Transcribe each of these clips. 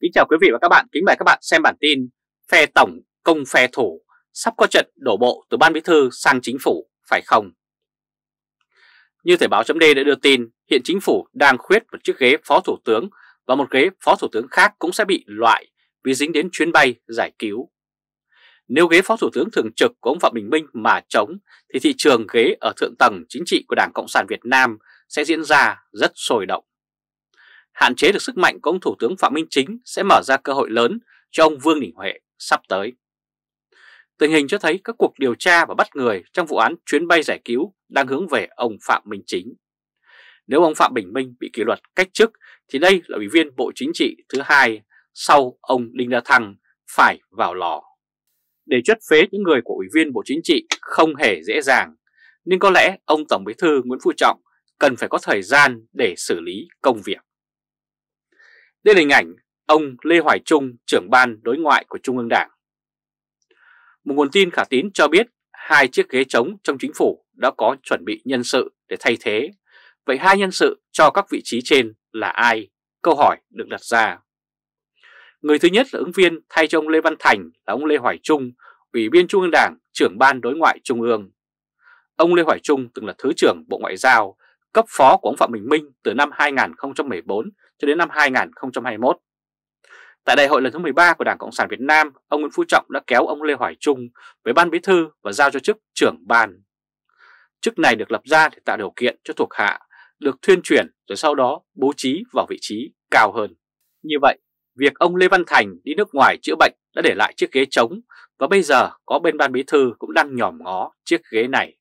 Kính chào quý vị và các bạn, kính mời các bạn xem bản tin Phe Tổng công phe thủ sắp có trận đổ bộ từ Ban Bí Thư sang Chính phủ, phải không? Như Thời báo chấm đã đưa tin, hiện Chính phủ đang khuyết một chiếc ghế Phó Thủ tướng và một ghế Phó Thủ tướng khác cũng sẽ bị loại vì dính đến chuyến bay giải cứu. Nếu ghế Phó Thủ tướng thường trực của ông Phạm Bình Minh mà trống thì thị trường ghế ở thượng tầng chính trị của Đảng Cộng sản Việt Nam sẽ diễn ra rất sôi động hạn chế được sức mạnh của ông Thủ tướng Phạm Minh Chính sẽ mở ra cơ hội lớn cho ông Vương Đình Huệ sắp tới. Tình hình cho thấy các cuộc điều tra và bắt người trong vụ án chuyến bay giải cứu đang hướng về ông Phạm Minh Chính. Nếu ông Phạm Bình Minh bị kỷ luật cách chức thì đây là ủy viên Bộ Chính trị thứ hai sau ông Đinh La Thăng phải vào lò. Để chất phế những người của ủy viên Bộ Chính trị không hề dễ dàng, nhưng có lẽ ông Tổng Bí thư Nguyễn Phú Trọng cần phải có thời gian để xử lý công việc. Đây là hình ảnh ông Lê Hoài Trung, trưởng ban đối ngoại của Trung ương Đảng. Một nguồn tin khả tín cho biết hai chiếc ghế trống trong chính phủ đã có chuẩn bị nhân sự để thay thế. Vậy hai nhân sự cho các vị trí trên là ai? Câu hỏi được đặt ra. Người thứ nhất là ứng viên thay cho ông Lê Văn Thành là ông Lê Hoài Trung, Ủy viên Trung ương Đảng, trưởng ban đối ngoại Trung ương. Ông Lê Hoài Trung từng là Thứ trưởng Bộ Ngoại giao, cấp phó của ông Phạm Bình Minh từ năm 2014 cho đến năm 2021. Tại đại hội lần thứ 13 của Đảng Cộng sản Việt Nam, ông Nguyễn Phú Trọng đã kéo ông Lê Hoài Trung với ban bí thư và giao cho chức trưởng ban. Chức này được lập ra để tạo điều kiện cho thuộc hạ được thuyên chuyển rồi sau đó bố trí vào vị trí cao hơn. Như vậy, việc ông Lê Văn Thành đi nước ngoài chữa bệnh đã để lại chiếc ghế trống và bây giờ có bên ban bí thư cũng đang nhòm ngó chiếc ghế này.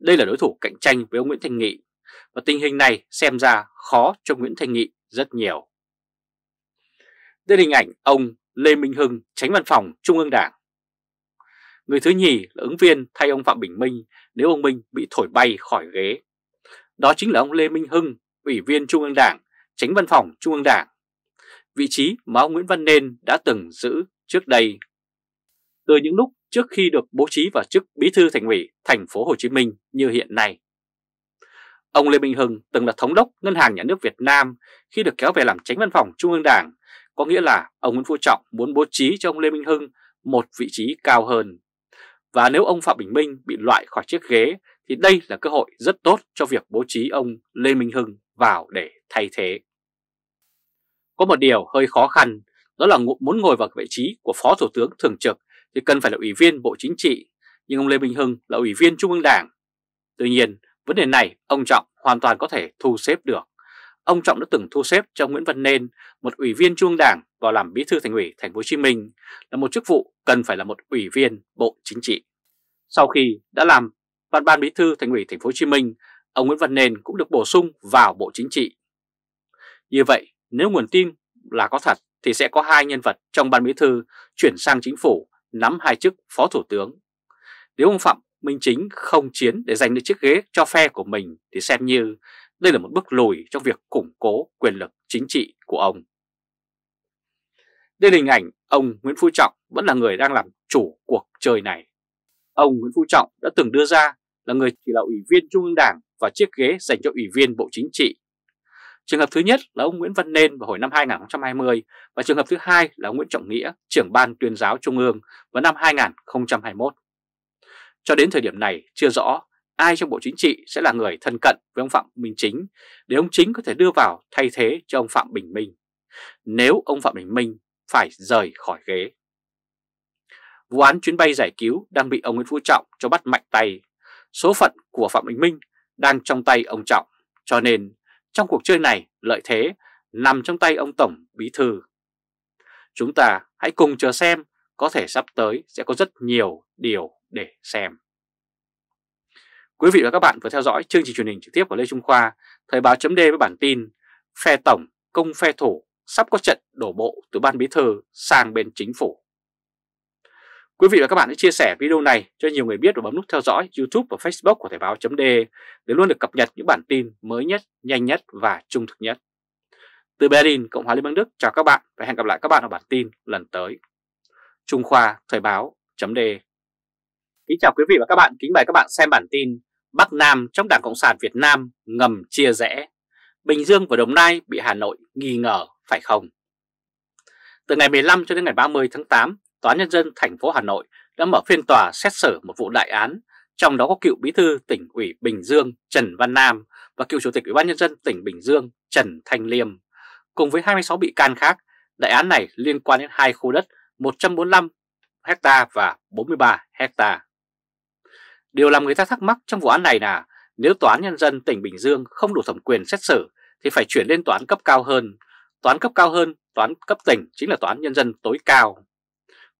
Đây là đối thủ cạnh tranh với ông Nguyễn Thành Nghị và tình hình này xem ra khó cho Nguyễn Thanh Nghị rất nhiều. Đây là hình ảnh ông Lê Minh Hưng, tránh văn phòng Trung ương Đảng. Người thứ nhì là ứng viên thay ông Phạm Bình Minh nếu ông Minh bị thổi bay khỏi ghế. Đó chính là ông Lê Minh Hưng, Ủy viên Trung ương Đảng, tránh văn phòng Trung ương Đảng. Vị trí mà ông Nguyễn Văn Nên đã từng giữ trước đây. Từ những lúc trước khi được bố trí vào chức bí thư thành ủy thành phố Hồ Chí Minh như hiện nay. Ông Lê Minh Hưng từng là thống đốc Ngân hàng Nhà nước Việt Nam khi được kéo về làm tránh văn phòng Trung ương Đảng, có nghĩa là ông Nguyễn Phú Trọng muốn bố trí cho ông Lê Minh Hưng một vị trí cao hơn. Và nếu ông Phạm Bình Minh bị loại khỏi chiếc ghế thì đây là cơ hội rất tốt cho việc bố trí ông Lê Minh Hưng vào để thay thế. Có một điều hơi khó khăn, đó là muốn ngồi vào vị trí của Phó Thủ tướng Thường trực thì cần phải là Ủy viên Bộ Chính trị, nhưng ông Lê Minh Hưng là Ủy viên Trung ương Đảng. Tuy nhiên, Vấn đề này ông Trọng hoàn toàn có thể thu xếp được. Ông Trọng đã từng thu xếp cho Nguyễn Văn Nên, một ủy viên Trung Đảng vào làm bí thư thành ủy Thành phố Hồ Chí Minh, là một chức vụ cần phải là một ủy viên Bộ Chính trị. Sau khi đã làm ban ban bí thư thành ủy Thành phố Hồ Chí Minh, ông Nguyễn Văn Nên cũng được bổ sung vào Bộ Chính trị. Như vậy, nếu nguồn tin là có thật thì sẽ có hai nhân vật trong ban bí thư chuyển sang chính phủ nắm hai chức phó thủ tướng. Nếu ông Phạm Minh Chính không chiến để giành được chiếc ghế cho phe của mình thì xem như đây là một bước lùi trong việc củng cố quyền lực chính trị của ông. Đây là hình ảnh ông Nguyễn Phú Trọng vẫn là người đang làm chủ cuộc chơi này. Ông Nguyễn Phú Trọng đã từng đưa ra là người chỉ là ủy viên Trung ương Đảng và chiếc ghế dành cho ủy viên Bộ Chính trị. Trường hợp thứ nhất là ông Nguyễn Văn Nên vào hồi năm 2020 và trường hợp thứ hai là ông Nguyễn Trọng Nghĩa, trưởng ban tuyên giáo Trung ương vào năm 2021. Cho đến thời điểm này chưa rõ ai trong Bộ Chính trị sẽ là người thân cận với ông Phạm Minh Chính để ông Chính có thể đưa vào thay thế cho ông Phạm Bình Minh nếu ông Phạm Bình Minh phải rời khỏi ghế. Vụ án chuyến bay giải cứu đang bị ông Nguyễn Phú Trọng cho bắt mạnh tay. Số phận của Phạm Bình Minh đang trong tay ông Trọng, cho nên trong cuộc chơi này lợi thế nằm trong tay ông Tổng Bí Thư. Chúng ta hãy cùng chờ xem có thể sắp tới sẽ có rất nhiều điều để xem. Quý vị và các bạn vừa theo dõi chương trình truyền hình trực tiếp của Lê Trung Khoa, Thời báo chấm với bản tin Phe Tổng, Công Phe Thủ sắp có trận đổ bộ từ Ban Bí Thư sang bên chính phủ. Quý vị và các bạn hãy chia sẻ video này cho nhiều người biết và bấm nút theo dõi YouTube và Facebook của Thời báo .de để luôn được cập nhật những bản tin mới nhất, nhanh nhất và trung thực nhất. Từ Berlin, Cộng hòa Liên bang Đức chào các bạn và hẹn gặp lại các bạn ở bản tin lần tới. Trung Khoa Thời báo .de Kính chào quý vị và các bạn, kính mời các bạn xem bản tin Bắc Nam trong Đảng Cộng sản Việt Nam ngầm chia rẽ Bình Dương và Đồng Nai bị Hà Nội nghi ngờ phải không? Từ ngày 15 cho đến ngày 30 tháng 8, Tòa Nhân dân thành phố Hà Nội đã mở phiên tòa xét xử một vụ đại án trong đó có cựu bí thư tỉnh ủy Bình Dương Trần Văn Nam và cựu chủ tịch Ủy ban nhân dân tỉnh Bình Dương Trần Thanh Liêm. Cùng với 26 bị can khác, đại án này liên quan đến hai khu đất 145 hecta và 43 hecta. Điều làm người ta thắc mắc trong vụ án này là nếu Tòa án Nhân dân tỉnh Bình Dương không đủ thẩm quyền xét xử thì phải chuyển lên tòa án cấp cao hơn. Tòa án cấp cao hơn, tòa án cấp tỉnh chính là tòa án nhân dân tối cao.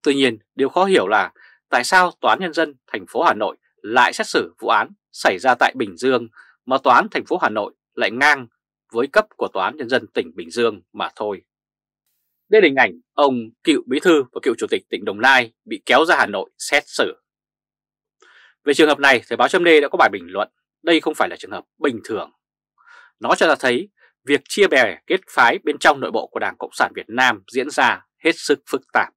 Tuy nhiên, điều khó hiểu là tại sao tòa án nhân dân thành phố Hà Nội lại xét xử vụ án xảy ra tại Bình Dương mà tòa án thành phố Hà Nội lại ngang với cấp của tòa án nhân dân tỉnh Bình Dương mà thôi. Đây là hình ảnh ông cựu bí thư và cựu chủ tịch tỉnh Đồng Nai bị kéo ra Hà Nội xét xử. Về trường hợp này, Thời báo chấm đã có bài bình luận, đây không phải là trường hợp bình thường. Nó cho ta thấy việc chia bè kết phái bên trong nội bộ của Đảng Cộng sản Việt Nam diễn ra hết sức phức tạp.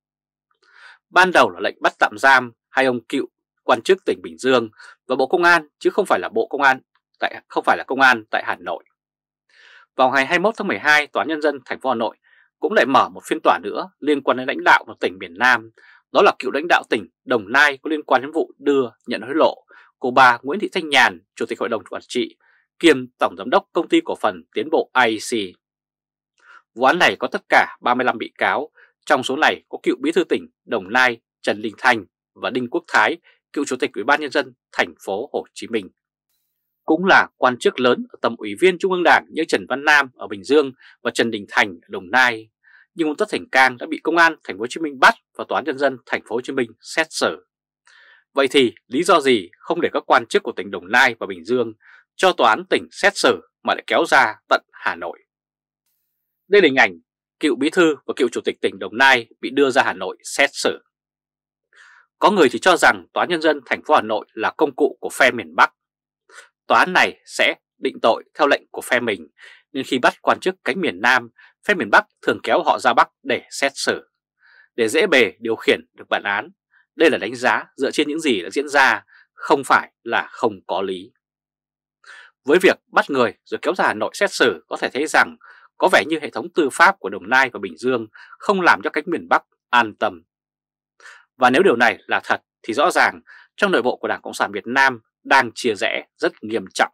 Ban đầu là lệnh bắt tạm giam hai ông cựu quan chức tỉnh Bình Dương và Bộ Công an chứ không phải là Bộ Công an tại không phải là công an tại Hà Nội. Vào ngày 21 tháng 12, Tòa nhân dân thành phố Hà Nội cũng lại mở một phiên tòa nữa liên quan đến lãnh đạo của tỉnh miền Nam đó là cựu lãnh đạo tỉnh Đồng Nai có liên quan đến vụ đưa nhận hối lộ của bà Nguyễn Thị Thanh Nhàn, Chủ tịch Hội đồng Quản trị, kiêm Tổng Giám đốc Công ty Cổ phần Tiến bộ IEC. Vụ án này có tất cả 35 bị cáo, trong số này có cựu bí thư tỉnh Đồng Nai Trần Đình Thành và Đinh Quốc Thái, cựu Chủ tịch Ủy ban Nhân dân thành phố Hồ Chí Minh. Cũng là quan chức lớn ở tầm Ủy viên Trung ương Đảng như Trần Văn Nam ở Bình Dương và Trần Đình Thành ở Đồng Nai. Nhưng ông Tất Thành Cang đã bị Công an Thành phố Hồ Chí Minh bắt và tòa án Nhân dân Thành phố Hồ Chí Minh xét xử. Vậy thì lý do gì không để các quan chức của tỉnh Đồng Nai và Bình Dương cho Tòa án tỉnh xét xử mà lại kéo ra tận Hà Nội? Đây là hình ảnh cựu bí thư và cựu chủ tịch tỉnh Đồng Nai bị đưa ra Hà Nội xét xử. Có người chỉ cho rằng Tòa án Nhân dân thành phố Hà Nội là công cụ của phe miền Bắc. Tòa án này sẽ định tội theo lệnh của phe mình, nên khi bắt quan chức cánh miền Nam, phe miền Bắc thường kéo họ ra Bắc để xét xử để dễ bề điều khiển được bản án. Đây là đánh giá dựa trên những gì đã diễn ra, không phải là không có lý. Với việc bắt người rồi kéo ra Hà Nội xét xử có thể thấy rằng có vẻ như hệ thống tư pháp của Đồng Nai và Bình Dương không làm cho cánh miền Bắc an tâm. Và nếu điều này là thật thì rõ ràng trong nội bộ của Đảng Cộng sản Việt Nam đang chia rẽ rất nghiêm trọng.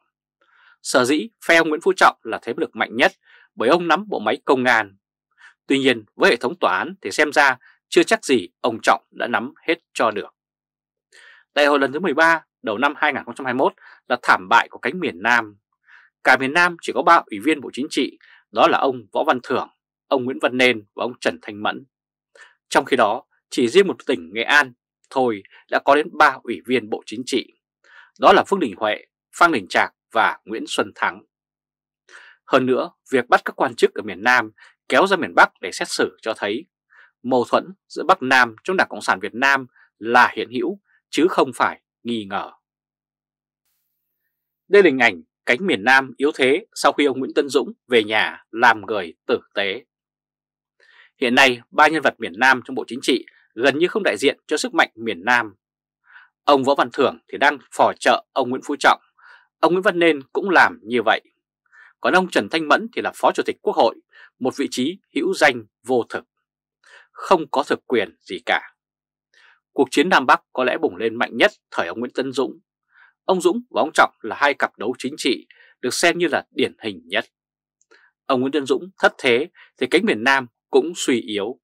Sở dĩ phe ông Nguyễn Phú Trọng là thế lực mạnh nhất bởi ông nắm bộ máy công an, Tuy nhiên với hệ thống tòa án thì xem ra chưa chắc gì ông Trọng đã nắm hết cho được. Đại hội lần thứ 13 đầu năm 2021 là thảm bại của cánh miền Nam. Cả miền Nam chỉ có 3 ủy viên Bộ Chính trị, đó là ông Võ Văn Thưởng, ông Nguyễn Văn Nên và ông Trần Thanh Mẫn. Trong khi đó, chỉ riêng một tỉnh Nghệ An thôi đã có đến 3 ủy viên Bộ Chính trị. Đó là Phương Đình Huệ, Phan Đình Trạc và Nguyễn Xuân Thắng. Hơn nữa, việc bắt các quan chức ở miền Nam kéo ra miền Bắc để xét xử cho thấy mâu thuẫn giữa Bắc Nam trong Đảng Cộng sản Việt Nam là hiện hữu chứ không phải nghi ngờ. Đây là hình ảnh cánh miền Nam yếu thế sau khi ông Nguyễn Tân Dũng về nhà làm người tử tế. Hiện nay, ba nhân vật miền Nam trong Bộ Chính trị gần như không đại diện cho sức mạnh miền Nam. Ông Võ Văn Thưởng thì đang phò trợ ông Nguyễn Phú Trọng, ông Nguyễn Văn Nên cũng làm như vậy. Còn ông Trần Thanh Mẫn thì là Phó Chủ tịch Quốc hội một vị trí hữu danh vô thực, không có thực quyền gì cả. Cuộc chiến Nam Bắc có lẽ bùng lên mạnh nhất thời ông Nguyễn Tân Dũng. Ông Dũng và ông Trọng là hai cặp đấu chính trị được xem như là điển hình nhất. Ông Nguyễn Tân Dũng thất thế thì cánh miền Nam cũng suy yếu.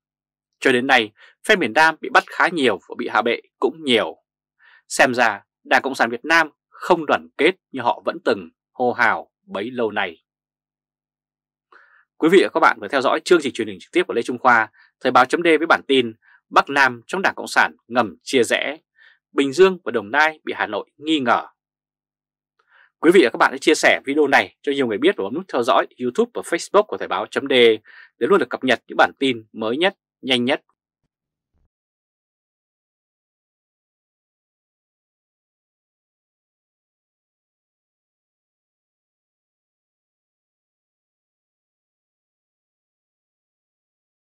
Cho đến nay, phe miền Nam bị bắt khá nhiều và bị hạ bệ cũng nhiều. Xem ra Đảng Cộng sản Việt Nam không đoàn kết như họ vẫn từng hô hào bấy lâu nay. Quý vị và các bạn vừa theo dõi chương trình truyền hình trực tiếp của Lê Trung Khoa, Thời báo chấm với bản tin Bắc Nam trong Đảng Cộng sản ngầm chia rẽ, Bình Dương và Đồng Nai bị Hà Nội nghi ngờ. Quý vị và các bạn hãy chia sẻ video này cho nhiều người biết và bấm nút theo dõi YouTube và Facebook của Thời báo chấm để luôn được cập nhật những bản tin mới nhất, nhanh nhất